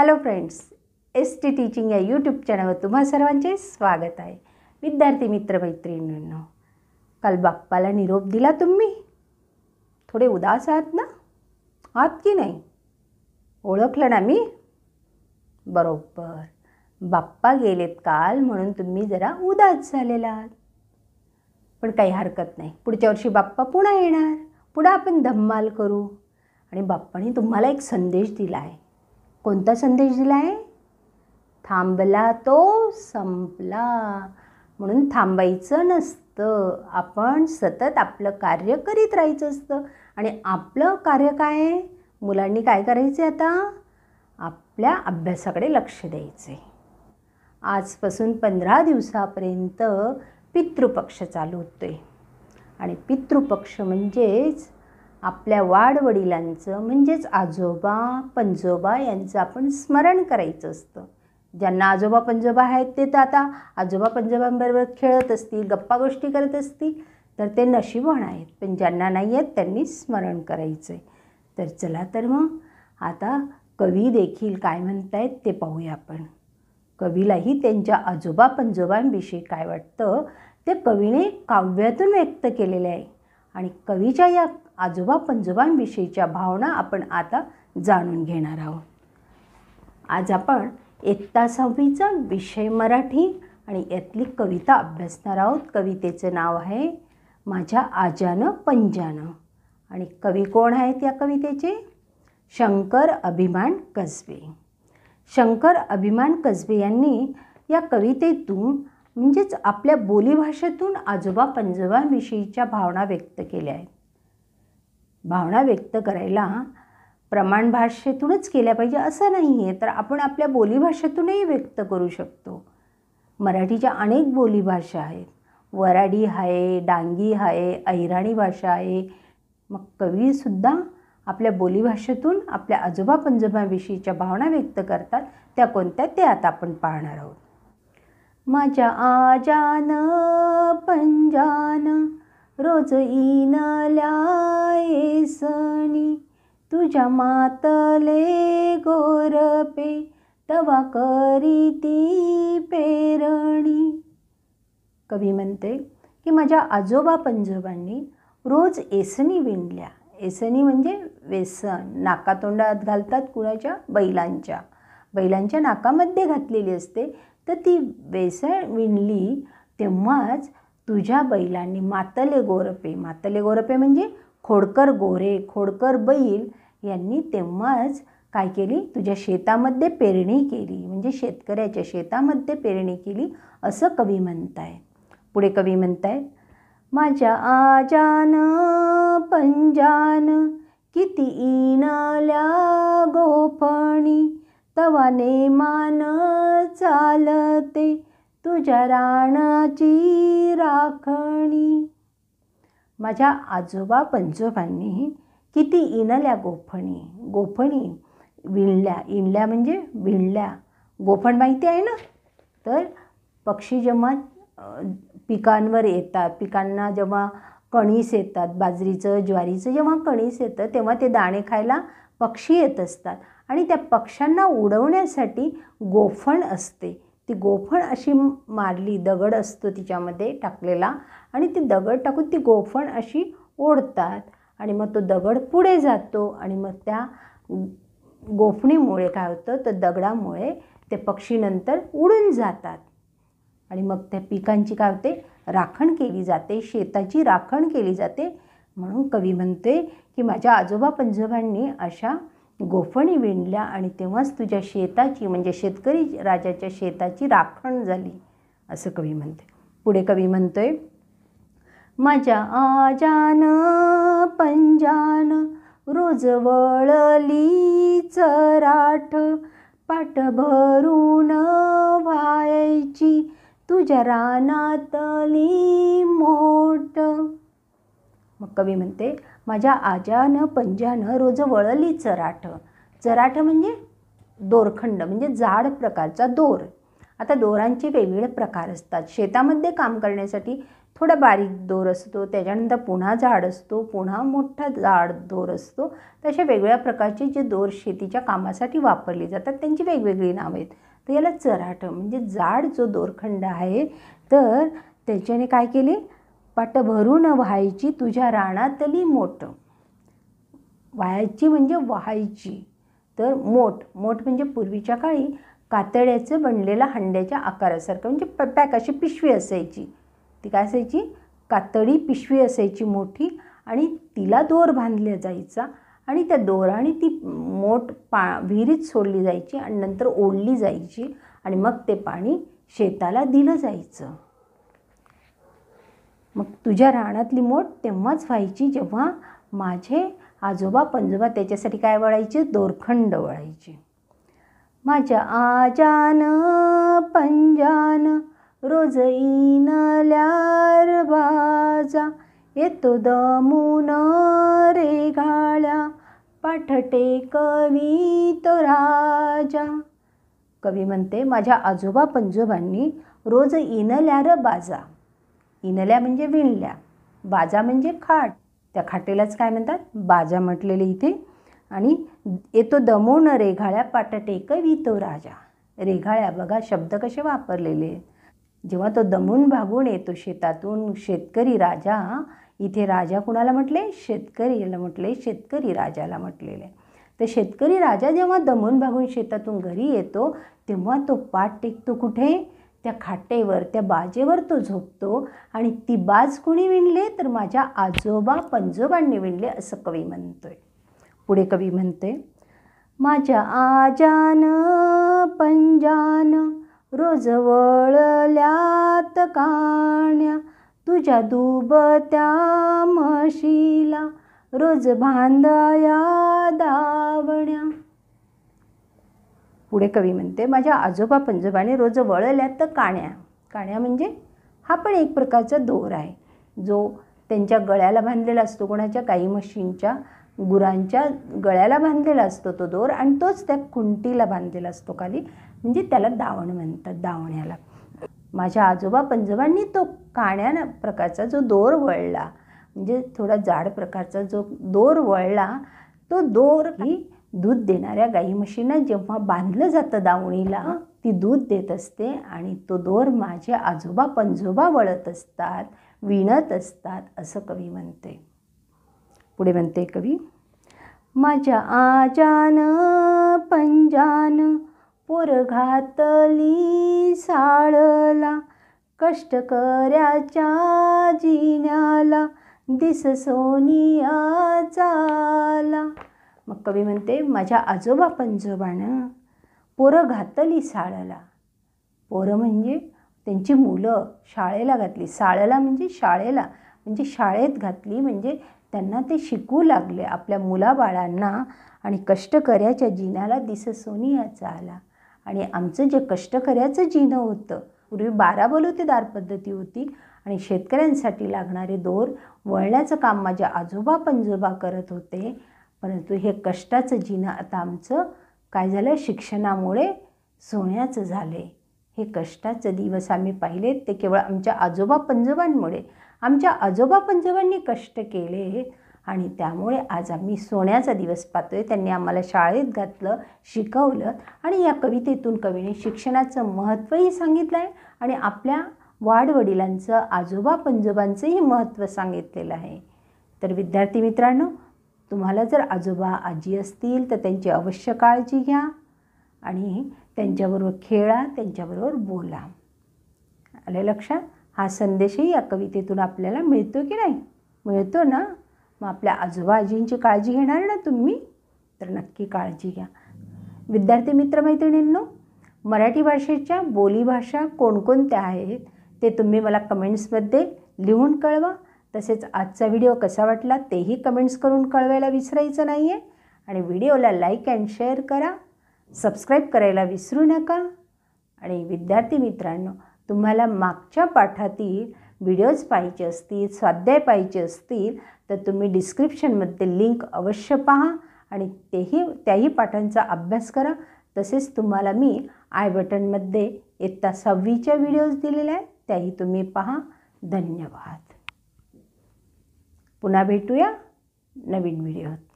hello friends S T teaching या YouTube चॅनलवर तुम्हा सर्वांचे स्वागत आहे विद्यार्थी मित्रमैत्रिणींनो काल बाप्पाला निरोप दिला तुम्ही थोडे उदास आहात ना आहात की नाही ओळखलं ना मी बरोबर बाप्पा गेलेत काल म्हणून तुम्ही जरा उदास झालेला आहात पण काही हरकत नाही पुढच्या वर्षी बाप्पा पुन्हा येणार पुन्हा आपण धम्माल करू आणि बाप्पाने तुम्हाला एक संदेश दिला आहे कोणता संदेश दिला आहे थांबला तो संपला म्हणून थांबायचं नसतं आपण सतत आपलं कार्य करीत राहायचं असतं आणि आपलं कार्य काय आहे मुलांनी काय करायचं आता आपल्या अभ्यासाकडे लक्ष द्यायचे आजपासून पंधरा दिवसापर्यंत पितृपक्ष चालू होतो आहे आणि पितृपक्ष म्हणजेच आपल्या वाडवडिलांचं म्हणजेच आजोबा पंजोबा यांचं आपण स्मरण करायचं असतं ज्यांना आजोबा पंजोबा आहेत ते तर आता आजोबा पंजोबांबरोबर खेळत असतील गप्पा गोष्टी करत असतील तर ते नशीबवान आहेत पण ज्यांना नाही आहेत त्यांनी स्मरण करायचं आहे तर चला तर मग आता कवी देखील काय म्हणतायत ते पाहूया आपण कवीलाही त्यांच्या आजोबा पंजोबांविषयी काय वाटतं ते कवीने काव्यातून व्यक्त केलेले आहे आणि कवीच्या या आजोबा पंजोबांविषयीच्या भावना आपण आता जाणून घेणार आहोत आज आपण एकता सहावीचा विषय मराठी आणि यातली कविता अभ्यासणार आहोत कवितेचं नाव आहे माझ्या आजानं पंजानं आणि कवी कोण आहेत या कवितेचे शंकर अभिमान कसबे शंकर अभिमान कसबे यांनी या कवितेतून म्हणजेच आपल्या बोलीभाषेतून आजोबा पंजोबांविषयीच्या भावना व्यक्त केल्या आहेत भावना व्यक्त करायला प्रमाण भाषेतूनच केल्या पाहिजे असं नाही आहे तर आपण आपल्या बोलीभाषेतूनही व्यक्त करू शकतो मराठीच्या अनेक बोलीभाषा आहेत वराडी आहे डांगी आहे अहिराणी भाषा आहे मग कवीसुद्धा आपल्या बोलीभाषेतून आपल्या आजोबा पंजोबाविषयीच्या भावना व्यक्त करतात त्या कोणत्या ते आता आपण पाहणार आहोत माझ्या आजान पंजान रोज इनल्या येसणी तुझ्या मातले गोरपे तवा करी ती पेरणी कवी म्हणते की माझ्या आजोबा पंजोबांनी रोज एसनी विणल्या एसनी म्हणजे वेसन नाकातोंडात घालतात कुणाच्या बैलांच्या बैलांच्या नाकामध्ये घातलेली असते तर ती वेसन विणली तेव्हाच तुझ्या बैलांनी मातले गोरपे मातले गोरपे म्हणजे खोडकर गोरे खोडकर बैल यांनी तेव्हाच काय केली तुझ्या शेतामध्ये पेरणी केली म्हणजे शेतकऱ्याच्या शेतामध्ये पेरणी केली असं कवी म्हणत आहे पुढे कवी म्हणत आहेत माझ्या आजान पंजान किती इनल्या गोफणी तवाने मान चालते तुझ्या राणाची राखणी माझ्या आजोबा पंजोबांनीही किती इनल्या गोफणी गोफणी विणल्या इणल्या म्हणजे विणल्या गोफण माहिती आहे ना तर पक्षी जेव्हा पिकांवर येतात पिकांना जेव्हा कणीस येतात बाजरीचं ज्वारीचं जेव्हा कणीस येतं तेव्हा ते दाणे खायला पक्षी येत असतात आणि त्या पक्ष्यांना उडवण्यासाठी गोफण असते ती गोफण अशी मारली दगड असतो तिच्यामध्ये टाकलेला आणि ती दगड टाकून ती गोफण अशी ओढतात आणि मग तो दगड पुढे जातो आणि मग त्या गोफणीमुळे काय होतं तर दगडामुळे ते पक्षी नंतर उडून जातात आणि मग त्या पिकांची काय होते राखण केली जाते शेताची राखण केली जाते म्हणून कवी म्हणते की माझ्या आजोबा पंजोबांनी अशा गोफणी विणल्या आणि तेव्हाच तुझ्या शेताची म्हणजे शेतकरी राजाच्या शेताची राखण झाली असं कवी म्हणते पुढे कवी म्हणतोय माझ्या आजान पंजान रोज वळली चराठ पाट भरून व्हायची तुझ्या रानातली मोठ मग कवी म्हणते माझ्या आजानं पंजानं रोज वळली चराठ चराठ म्हणजे दोरखंड म्हणजे जाड प्रकारचा दोर आता दोरांचे वेगवेगळे प्रकार असतात शेतामध्ये काम करण्यासाठी थोडा बारीक दोर असतो त्याच्यानंतर पुन्हा झाड असतो पुन्हा मोठा जाड दोर असतो तशा वेगवेगळ्या प्रकारचे जे दोर शेतीच्या कामासाठी वापरले जातात त्यांची वेगवेगळी नावं आहेत तर याला चराठ म्हणजे जाड जो दोरखंड आहे तर त्याच्याने काय केले पाट भरून व्हायची तुझ्या राणातली मोठ व्हायची म्हणजे व्हायची तर मोठ मोठ म्हणजे पूर्वीच्या काळी कातड्याचं बनलेला हंड्याच्या आकारासारखं म्हणजे प पॅक अशी पिशवी असायची ती काय असायची कातडी पिशवी असायची मोठी आणि तिला दोर बांधल्या जायचा आणि त्या दोराने ती मोठ पा विहिरीत सोडली जायची आणि नंतर ओढली जायची आणि मग ते पाणी शेताला दिलं जायचं मग तुझ्या रानातली मोठ तेव्हाच व्हायची जेव्हा माझे आजोबा पंजोबा त्याच्यासाठी काय वळायचे दोरखंड वळायचे माझ्या आजान पंजान रोज इनल्यार बाजा येतो दमून रे गाळ्या पाठटे कवी तो राजा कवी म्हणते माझ्या आजोबा पंजोबांनी रोज लार बाजा इनल्या म्हणजे विणल्या बाजा म्हणजे खाट त्या खाटेलाच काय म्हणतात बाजा म्हटलेले इथे आणि येतो दमून रेघाळ्या पाटटेक वितो राजा रेघाळ्या बघा शब्द कसे वापरलेले जेव्हा तो दमून भागून येतो शेतातून शेतकरी राजा इथे राजा कुणाला म्हटले शेतकरीला म्हटले शेतकरी राजाला म्हटलेले तर शेतकरी राजा जेव्हा दमून भागून शेतातून घरी येतो तेव्हा तो पाट टेकतो कुठे त्या खाटेवर त्या बाजेवर तो झोपतो आणि ती बाज कुणी विणले तर माझ्या आजोबा पंजोबांनी विणले असं कवी म्हणतोय पुढे कवी म्हणते माझ्या आजान पंजान रोज वळल्यात काण्या तुझ्या दुबत्या म्हशीला रोज भांदया दावण्या पुढे कवी म्हणते माझ्या आजोबा पंजोबाने रोज वळल्यात तर काण्या काण्या म्हणजे हा पण एक प्रकारचा दोर आहे जो त्यांच्या गळ्याला बांधलेला असतो कोणाच्या काही म्हशींच्या गुरांच्या गळ्याला बांधलेला असतो तो दोर आणि तोच त्या कुंटीला बांधलेला असतो खाली म्हणजे त्याला दावण म्हणतात दावण्याला माझ्या आजोबा पंजोबांनी तो काण्या प्रकारचा जो दोर वळला म्हणजे थोडा जाड प्रकारचा जो दोर वळला तो दोर ही दूध देणाऱ्या गाई म्हशींना जेव्हा बांधलं जातं दावणीला ती दूध देत असते आणि तो दोर माझे आजोबा पंजोबा वळत असतात विणत असतात असं कवी म्हणते पुढे म्हणते कवी माझ्या आजान पंजान पोर घातली साळला कष्ट कऱ्याच्या जिन्याला दिस सोनिया मग कवी म्हणते माझ्या आजोबा पंजोबानं पोरं घातली साळला पोरं म्हणजे त्यांची मुलं शाळेला घातली साळला म्हणजे शाळेला म्हणजे शाळेत घातली म्हणजे त्यांना ते शिकू लागले आपल्या मुलाबाळांना आणि कष्टकऱ्याच्या जीनाला दिस सोनियाचा आला आणि आमचं जे कष्टकऱ्याचं जिनं होतं पूर्वी बारा बलुतेदार पद्धती होती आणि शेतकऱ्यांसाठी लागणारे दोर वळण्याचं काम माझ्या आजोबा पंजोबा करत होते परंतु हे कष्टाचं जीणं आता आमचं काय झालं शिक्षणामुळे सोन्याचं झाले हे कष्टाचं दिवस आम्ही पाहिलेत ते केवळ आमच्या आजोबा पंजोबांमुळे आमच्या आजोबा पंजोबांनी कष्ट केले आणि त्यामुळे आज आम्ही सोन्याचा दिवस पाहतोय आहे त्यांनी आम्हाला शाळेत घातलं शिकवलं आणि या कवितेतून कवीने शिक्षणाचं महत्त्वही सांगितलं आहे आणि आपल्या वाडवडिलांचं आजोबा पंजोबांचंही महत्त्व सांगितलेलं आहे तर विद्यार्थी मित्रांनो तुम्हाला जर आजोबा आजी असतील तर त्यांची अवश्य काळजी घ्या आणि त्यांच्याबरोबर खेळा त्यांच्याबरोबर बोला आले लक्षात हा संदेशही या कवितेतून आपल्याला मिळतो की नाही मिळतो ना मग आपल्या आजोबा आजींची काळजी घेणार ना तुम्ही तर नक्की काळजी घ्या विद्यार्थी मित्रमैत्रिणींनो मराठी भाषेच्या बोलीभाषा कोणकोणत्या आहेत ते तुम्ही मला कमेंट्समध्ये लिहून कळवा तसेच आजचा व्हिडिओ कसा वाटला तेही कमेंट्स करून कळवायला विसरायचं नाही आहे आणि व्हिडिओला लाईक अँड शेअर करा सबस्क्राईब करायला विसरू नका आणि विद्यार्थी मित्रांनो तुम्हाला मागच्या पाठातील व्हिडिओज पाहिजे असतील स्वाध्याय पाहिजे असतील तर तुम्ही डिस्क्रिप्शनमध्ये लिंक अवश्य पहा आणि तेही त्याही पाठांचा अभ्यास करा तसेच तुम्हाला मी आय बटनमध्ये इत्ता सहावीच्या व्हिडिओज दिलेल्या आहेत त्याही तुम्ही पहा धन्यवाद पुन्हा भेटूया नवीन व्हिडिओत